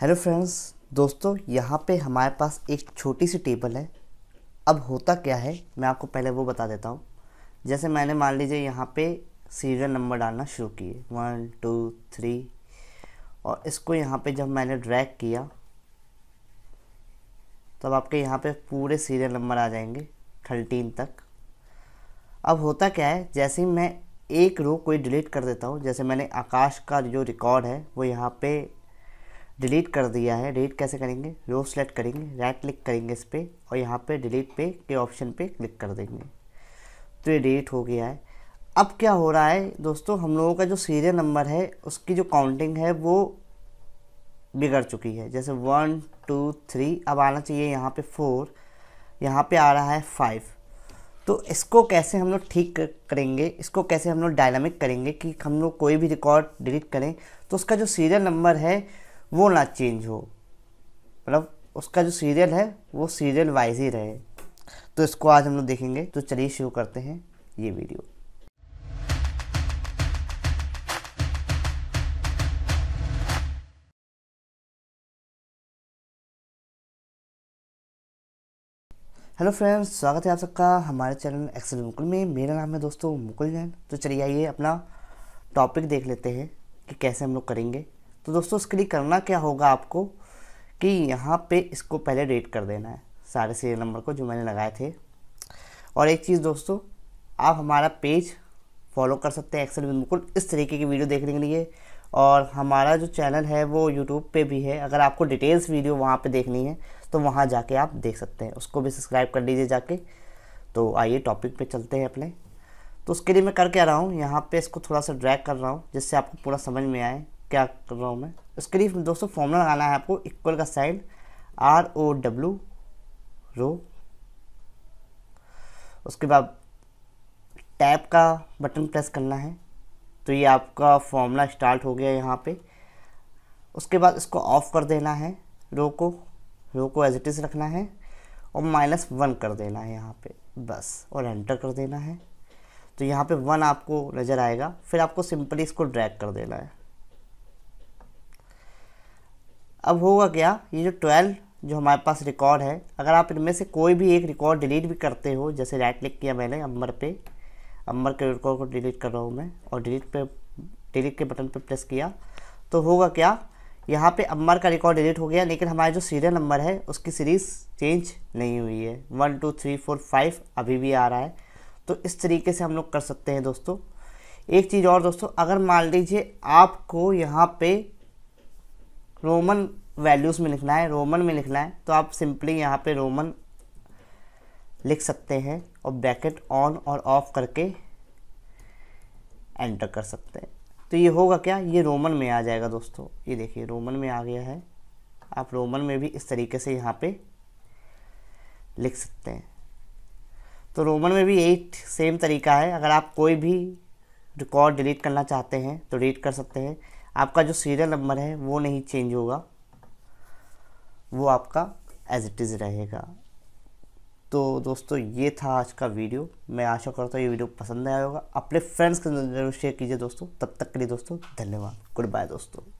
hello friends दोस्तों यहाँ पे हमारे पास एक छोटी सी टेबल है अब होता क्या है मैं आपको पहले वो बता देता हूँ जैसे मैंने मान लीजिए यहाँ पे सीरियल नंबर डालना शुरू किए वन टू थ्री और इसको यहाँ पे जब मैंने ड्रैग किया तब आपके यहाँ पे पूरे सीरियल नंबर आ जाएंगे थर्टीन तक अब होता क्या है जैसे ही मैं एक रो कोई डिलीट कर देता हूँ जैसे मैंने आकाश का जो रिकॉर्ड है वो यहाँ पे डिलीट कर दिया है डिलीट कैसे करेंगे रो सेलेक्ट करेंगे राइट क्लिक करेंगे इस पर और यहाँ पे डिलीट पे के ऑप्शन पे क्लिक कर देंगे तो ये डिलीट हो गया है अब क्या हो रहा है दोस्तों हम लोगों का जो सीरियल नंबर है उसकी जो काउंटिंग है वो बिगड़ चुकी है जैसे वन टू थ्री अब आना चाहिए यहाँ पर फोर यहाँ पर आ रहा है फाइव तो इसको कैसे हम लोग ठीक करेंगे इसको कैसे हम लोग डायनामिक करेंगे कि हम लोग कोई भी रिकॉर्ड डिलीट करें तो उसका जो सीरियल नंबर है वो ना चेंज हो मतलब उसका जो सीरियल है वो सीरियल वाइज ही रहे तो इसको आज हम लोग देखेंगे तो चलिए शुरू करते हैं ये वीडियो हेलो फ्रेंड्स स्वागत है आप सबका हमारे चैनल एक्सेल मुकुल में मेरा नाम है दोस्तों मुकुल जैन तो चलिए आइए अपना टॉपिक देख लेते हैं कि कैसे हम लोग करेंगे तो दोस्तों इसके लिए करना क्या होगा आपको कि यहाँ पे इसको पहले डेट कर देना है सारे सीरियल नंबर को जो मैंने लगाए थे और एक चीज़ दोस्तों आप हमारा पेज फॉलो कर सकते हैं एक्सेल में बिल्कुल इस तरीके की वीडियो देखने के लिए और हमारा जो चैनल है वो यूट्यूब पे भी है अगर आपको डिटेल्स वीडियो वहाँ पे देखनी है तो वहाँ जाके आप देख सकते हैं उसको भी सब्सक्राइब कर लीजिए जाके तो आइए टॉपिक पे चलते हैं अपने तो उसके लिए मैं करके आ रहा हूँ यहाँ पे इसको थोड़ा सा ड्रैग कर रहा हूँ जिससे आपको पूरा समझ में आए क्या कर रहा हूँ मैं उसके लिए दोस्तों फॉर्मूला लगाना है आपको इक्वल का side R O W row उसके बाद टैप का बटन प्रेस करना है तो ये आपका फॉर्मूला स्टार्ट हो गया यहाँ पे उसके बाद इसको ऑफ कर देना है रो को रो को एज इट इज़ रखना है और माइनस वन कर देना है यहाँ पे बस और एंटर कर देना है तो यहाँ पे वन आपको नज़र आएगा फिर आपको सिंपली इसको ड्रैग कर देना है अब होगा क्या ये जो ट्वेल्व जो हमारे पास रिकॉर्ड है अगर आप इनमें से कोई भी एक रिकॉर्ड डिलीट भी करते हो जैसे राइट क्लिक किया मैंने अम्बर पे अम्बर के रिकॉर्ड को डिलीट कर रहा हूँ मैं और डिलीट पे डिलीट के बटन पे प्रेस किया तो होगा क्या यहाँ पे अम्बर का रिकॉर्ड डिलीट हो गया लेकिन हमारा जो सीरियल नंबर है उसकी सीरीज़ चेंज नहीं हुई है one two three four five अभी भी आ रहा है तो इस तरीके से हम लोग कर सकते हैं दोस्तों एक चीज़ और दोस्तों अगर मान लीजिए आपको यहाँ पे रोमन वैल्यूज़ में लिखना है रोमन में लिखना है तो आप सिंपली यहाँ पे रोमन लिख सकते हैं और ब्रैकेट ऑन और ऑफ करके एंटर कर सकते हैं तो ये होगा क्या ये रोमन में आ जाएगा दोस्तों ये देखिए रोमन में आ गया है आप रोमन में भी इस तरीके से यहाँ पे लिख सकते हैं तो रोमन में भी यही सेम तरीका है अगर आप कोई भी रिकॉर्ड डिलीट करना चाहते हैं तो डिलीट कर सकते हैं आपका जो सीरियल नंबर है वो नहीं चेंज होगा वो आपका एज इट इज़ रहेगा तो दोस्तों ये था आज का वीडियो मैं आशा करता हूँ ये वीडियो पसंद आया होगा अपने फ्रेंड्स के जरूर शेयर कीजिए दोस्तों तब तक के लिए दोस्तों धन्यवाद गुड बाय दोस्तों